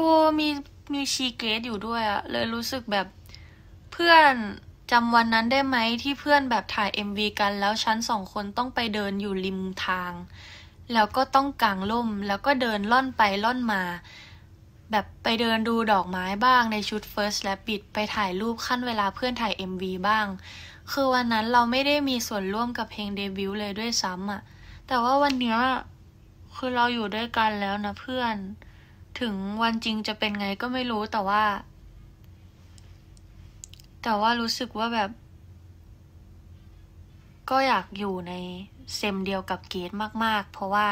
โอ้มีมีชีเกตอยู่ด้วยอะเลยรู้สึกแบบเพื่อนจำวันนั้นได้ไหมที่เพื่อนแบบถ่าย MV กันแล้วชั้นสองคนต้องไปเดินอยู่ริมทางแล้วก็ต้องกางล่ม แล้วก็เดินล่อนไปล่อนมา แบบไปเดินดูดอกไม้บ้าง ในชุด First Rabbit ไปถ่ายรูปขั้นเวลาเพื่อนถ่าย MV บ้าง คือวันนั้นเราไม่ได้มีส่วนร่วมกับเพลงเดบิวต์เลยด้วยซ้ำอะแต่ว่าวันเนี้ยคือเราอยู่ด้วยกันแล้วนะเพื่อนถึงวันจริงจะเป็นไงก็ไม่รู้แต่ว่า แต่ว่ารู้สึกว่าแบบ ก็อยากอยู่ในเซมเดียวกับเกดมากๆ เพราะว่า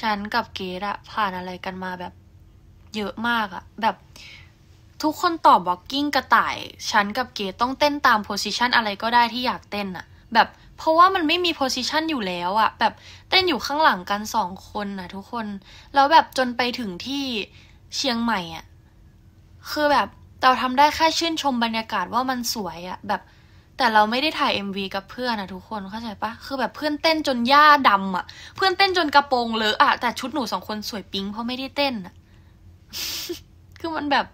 ฉันกับเกดอะผ่านอะไรกันมาแบบเยอะมากอะแบบทุกคนตอบบ็อกกิ้งกระต่าย ฉันกับเกดต้องเต้นตามโพสิชันอะไรก็ได้ที่อยากเต้นอะแบบพราะว่ามันไม่มีโพซิชันอยู่แล้วอะแบบเต้นอยู่ข้างหลังกันสองคนนะทุกคนแล้วแบบจนไปถึงที่เชียงใหม่อะคือแบบเราทำได้แค่ชื่นชมบรรยากาศว่ามันสวยอะแบบ แต่เราไม่ได้ถ่าย MV กับเพื่อนนะทุกคนเข้าใจปะคือแบบเพื่อนเต้นจนหญ้าดำอะเพื่อนเต้นจนกระโปรงเลอะอะแต่ชุดหนูสองคนสวยปิ๊งเพราะไม่ได้เต้นอะคือมันแบบ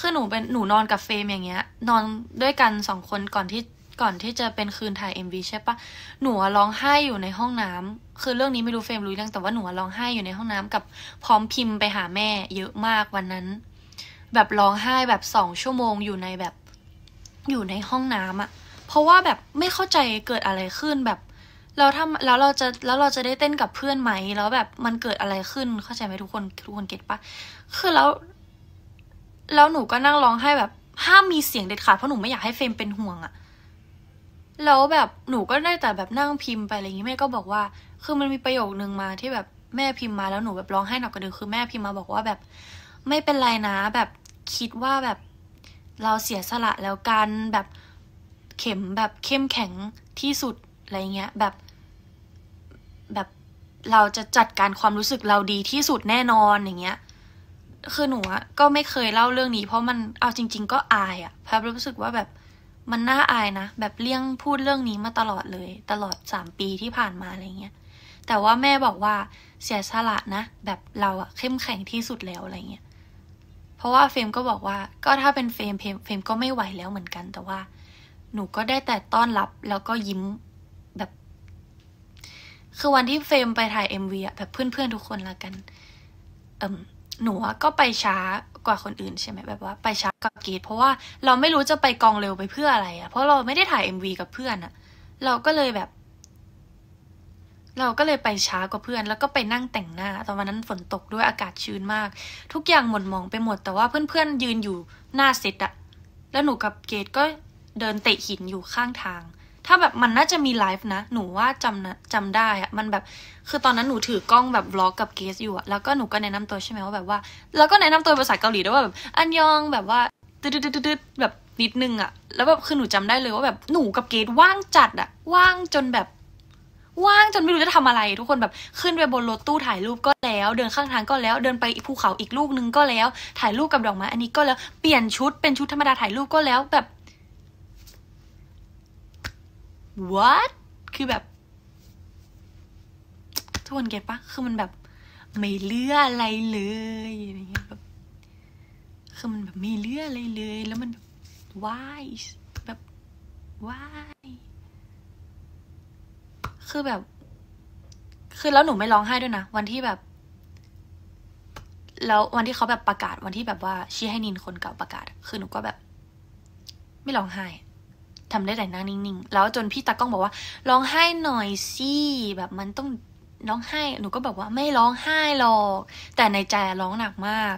คือหนูเป็นหนูนอนกับเฟมอย่างเงี้ยนอนด้วยกันสองคนก่อนที่ก่อนที่จะเป็นคืนถ่ายเอ็มวีใช่ปะหนูร้องไห้อยู่ในห้องน้ำ คือเรื่องนี้ไม่รู้เฟมรู้เรื่องแต่ว่าหนูร้องไห้อยู่ในห้องน้ำกับพร้อมพิมพ์ไปหาแม่ เยอะมากวันนั้น แบบร้องไห้แบบสองชั่วโมงอยู่ในแบบอยู่ในห้องน้ำอะเพราะว่าแบบไม่เข้าใจเกิดอะไรขึ้นแบบเราทำแล้วเราจะแล้วเราจะได้เต้นกับเพื่อนไหมแล้วแบบมันเกิดอะไรขึ้นเข้าใจไหมทุกคนทุกคนเก็ตปะคือแล้วแล้วหนูก็นั่งร้องไห้แบบห้ามมีเสียงเด็ดขาดเพราะหนูไม่อยากให้เฟรมเป็นห่วงอะแล้วแบบหนูก็ได้แต่แบบนั่งพิมพ์ไปอะไรงงี้แม่ก็บอกว่า คือมันมีประโยคนึงมาที่แบบแม่พิมพ์มา แล้วหนูแบบร้องไห้หนักกว่าเดิมคือแม่พิมพ์มาบอกว่าแบบไม่เป็นไรนะแบบคิดว่าแบบเราเสียสละแล้วกันแบบเข็มแบบเข้มแข็งที่สุดอะไรเงี้ย แบบ แบบเราจะจัดการความรู้สึกเราดีที่สุดแน่นอนอย่างเงี้ยคือหนูอะก็ไม่เคยเล่าเรื่องนี้ เพราะมันเอาจริงๆก็อายอะแพบรู้สึกว่าแบบมันน่าอายนะ แบบเลี่ยงพูดเรื่องนี้มาตลอดเลย ตลอดสามปีที่ผ่านมาอะไรเงี้ย แต่ว่าแม่บอกว่า เสียสละนะ แบบเราอะเข้มแข็งที่สุดแล้วอะไรเงี้ยเพราะว่าเฟมก็บอกว่าก็ถ้าเป็นเฟมเฟมเฟมก็ไม่ไหวแล้วเหมือนกัน แต่ว่าหนูก็ได้แต่ต้อนรับแล้วก็ยิ้มแบบ คือวันที่เฟมไปถ่ายเอ็มวีอะแบบเพื่อนๆทุกคนละกันเอ่มหนูก็ไปช้ากว่าคนอื่นใช่ไหมแบบว่าไปช้ากับกีดเพราะว่าเราไม่รู้จะไปกองเร็วไปเพื่ออะไรอะ่ะเพราะเราไม่ได้ถ่าย MV กับเพื่อนอะ่ะเราก็เลยแบบ เราก็เลยไปช้ากว่าเพื่อน แล้วก็ไปนั่งแต่งหน้า ตอนวันนั้นฝนตกด้วยอากาศชื้นมาก ทุกอย่างหม่นมองไปหมดแต่ว่าเพื่อนๆยืนอยู่หน้าเซตอะแล้วหนูกับเกดก็เดินเตะหินอยู่ข้างทางถ้าแบบมันน่าจะมีไลฟ์นะ หนูว่าจำนะจำได้อะมันแบบคือตอนนั้นหนูถือกล้องแบบบล็อกกับเกส อยู่อะแล้วก็หนูก็แนะนำตัวใช่ไหมว่าแบบว่า แล้วก็แนะนำตัวภาษาเกาหลีด้วยว่าแบบ อันยองแบบว่าตืดตืดแบบนิดนึงอะแล้วแบบคือหนูจำได้เลยว่าแบบหนูกับเกสว่างจัดอะว่างจนแบบ ว่างจนไม่รู้จะทำอะไร ทุกคนแบบขึ้นไปบนรถตู้ถ่ายรูปก็แล้ว เดินข้างทางก็แล้วเดินไปภูเขาอีกลูกนึงก็แล้ว ถ่ายรูปกับดอกไม้อันนี้ก็แล้วเปลี่ยนชุดเป็นชุดธรรมดาถ่ายรูปก็แล้วแบบ what คือแบบทุกคนเก็ตปะ คือมันแบบไม่เลืออะไรเลยอะไรเงี้ยแบบคือมันแบบไม่เลืออะไรเลย แล้วมันแบบ why แบบ why คือแบบ คือแล้วหนูไม่ร้องไห้ด้วยนะ วันที่แบบแล้ววันที่เขาแบบประกาศวันที่แบบว่า ชี้ให้นินคนเก่าประกาศ คือหนูก็แบบไม่ร้องไห้ทำได้แต่นั่งนิ่งๆ แล้วจนพี่ตากล้องบอกว่า ร้องไห้หน่อยสิแบบมันต้องร้องไห้ หนูก็แบบว่าไม่ร้องไห้หรอก แต่ในใจร้องหนักมาก